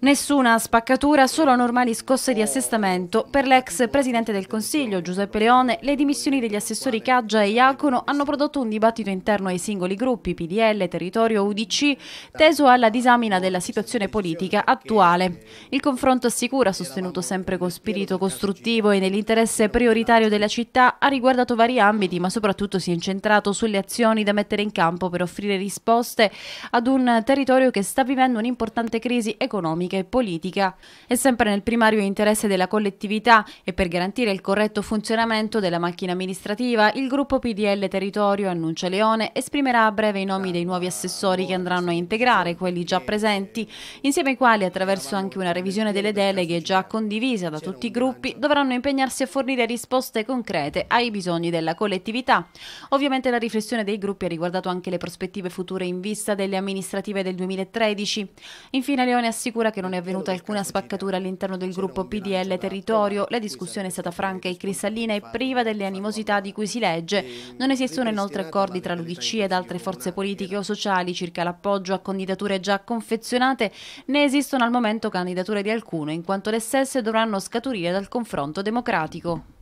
Nessuna spaccatura, solo normali scosse di assestamento. Per l'ex presidente del Consiglio, Giuseppe Leone, le dimissioni degli assessori Caggia e Iacono hanno prodotto un dibattito interno ai singoli gruppi PDL, Territorio, UDC, teso alla disamina della situazione politica attuale. Il confronto assicura, sostenuto sempre con spirito costruttivo e nell'interesse prioritario della città, ha riguardato vari ambiti, ma soprattutto si è incentrato sulle azioni da mettere in campo per offrire risposte ad un territorio che sta vivendo un'importante costante crisi economica e politica. È sempre nel primario interesse della collettività e per garantire il corretto funzionamento della macchina amministrativa, il gruppo PDL Territorio Annuncia Leone esprimerà a breve i nomi dei nuovi assessori che andranno a integrare quelli già presenti, insieme ai quali attraverso anche una revisione delle deleghe già condivisa da tutti i gruppi dovranno impegnarsi a fornire risposte concrete ai bisogni della collettività. Ovviamente la riflessione dei gruppi ha riguardato anche le prospettive future in vista delle amministrative del 2013. Infine Leone assicura che non è avvenuta alcuna spaccatura all'interno del gruppo PDL Territorio, la discussione è stata franca e cristallina e priva delle animosità di cui si legge. Non esistono inoltre accordi tra l'UDC ed altre forze politiche o sociali circa l'appoggio a candidature già confezionate, né esistono al momento candidature di alcuno, in quanto le stesse dovranno scaturire dal confronto democratico.